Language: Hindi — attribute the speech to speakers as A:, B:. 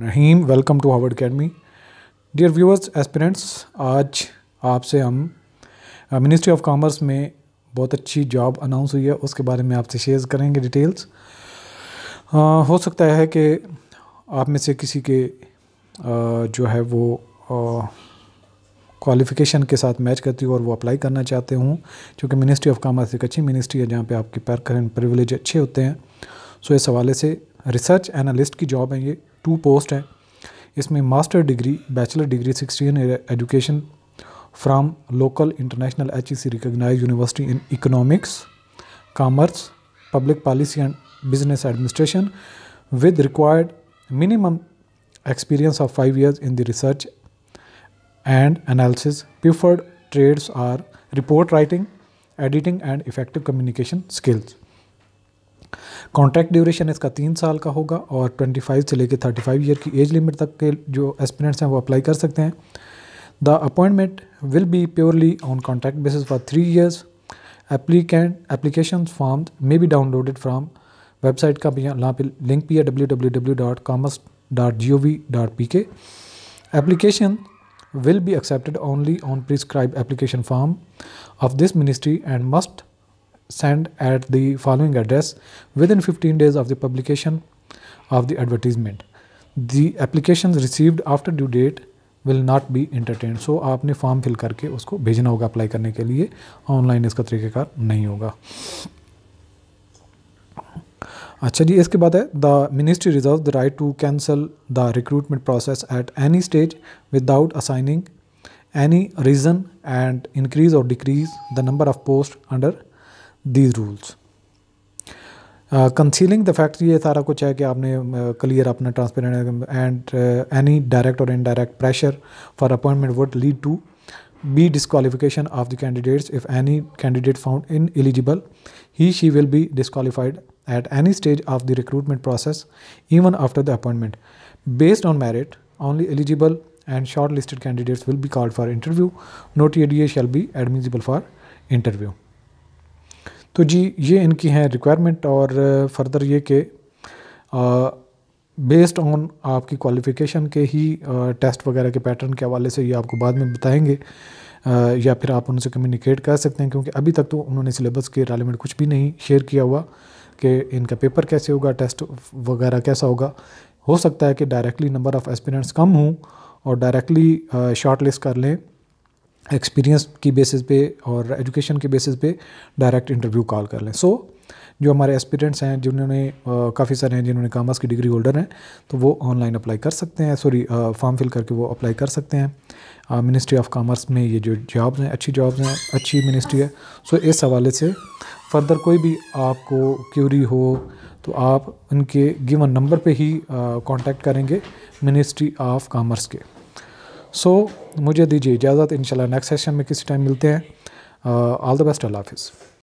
A: Rahim welcome to Harvard Academy dear viewers aspirants आज आपसे हम मिनिस्ट्री ऑफ कॉमर्स में बहुत अच्छी जॉब अनाउंस हुई है उसके बारे में आपसे शेयर करेंगे डिटेल्स आ, uh, हो सकता है कि आप में से किसी के आ, uh, जो है वो क्वालिफ़िकेशन uh, के साथ मैच करती हो और वो अप्लाई करना चाहते हों क्योंकि मिनिस्ट्री ऑफ कॉमर्स एक अच्छी मिनिस्ट्री है जहाँ पे आपके पैर करेंट प्रिविलेज अच्छे होते हैं सो इस हवाले से रिसर्च एनालिस्ट की जॉब है ये टू पोस्ट हैं इसमें master degree bachelor degree in education from local international H E C recognize university in economics commerce public policy and business administration with required minimum experience of five years in the research and analysis preferred trades are report writing editing and effective communication skills contract duration इसका तीन साल का होगा और 25 से लेकर 35 ईयर की एज लिमिट तक के जो एस्पिरेंट्स हैं वो अप्लाई कर सकते हैं the appointment will be purely on contract basis for three years applicant application form may be downloaded from website का भी यहाँ पर लिंक भी है W W W dot commerce dot G O V dot P K application will be accepted only on prescribe application form of this ministry and must send at the following address within 15 days of the publication of the advertisement. The applications received after due date will not be entertain so आपने फॉर्म फिल करके उसको भेजना होगा अप्लाई करने के लिए ऑनलाइन इसका तरीक़ेकार नहीं होगा अच्छा जी इसके बाद है the ministry reserve the right to cancel the recruitment process at any stage without assigning any reason and increase और decrease the number of post under These rules. Uh, concealing the fact, ये सारा कुछ है कि आपने क्लियर uh, अपना ट्रांसपेरेंट एंड एनी डायरेक्ट और indirect pressure for appointment would lead to B disqualification of the candidates if any candidate found ineligible he she will be disqualified at any stage of the recruitment process even after the appointment based on merit only eligible and shortlisted candidates will be called for interview no TDA shall be admissible for interview तो जी ये इनकी हैं रिक्वायरमेंट और फर्दर ये कि बेस्ड ऑन आपकी क्वालिफ़िकेशन के ही टेस्ट वगैरह के पैटर्न के हवाले से ये आपको बाद में बताएंगे या फिर आप उनसे कम्युनिकेट कर सकते हैं क्योंकि अभी तक तो उन्होंने सिलेबस के रेलिवेंट कुछ भी नहीं शेयर किया हुआ कि इनका पेपर कैसे होगा टेस्ट वगैरह कैसा होगा हो सकता है कि डायरेक्टली नंबर ऑफ़ एस्पिरेंट्स कम हों और डायरेक्टली शॉर्ट लिस्ट कर लें एक्सपीरियंस की बेसिस पे और एजुकेशन के बेसिस पे डायरेक्ट इंटरव्यू कॉल कर लें सो so, जो हमारे एस्पिरेंट्स हैं जिन्होंने काफ़ी सारे हैं जिन्होंने कामर्स की डिग्री होल्डर हैं तो वो ऑनलाइन अप्लाई कर सकते हैं सॉरी फॉर्म फिल करके वो अप्लाई कर सकते हैं मिनिस्ट्री ऑफ कामर्स में ये जो जॉब्स हैं अच्छी जॉब्स हैं अच्छी मिनिस्ट्री है सो so, इस हवाले से फर्दर कोई भी आपको क्यूरी हो तो आप उनके गिवन नंबर पे ही कांटेक्ट करेंगे मिनिस्ट्री ऑफ कामर्स के सो so, मुझे दीजिए इजाज़त इन नेक्स्ट सेशन में किसी टाइम मिलते हैं ऑल द बेस्ट अल्लाह हाफिज़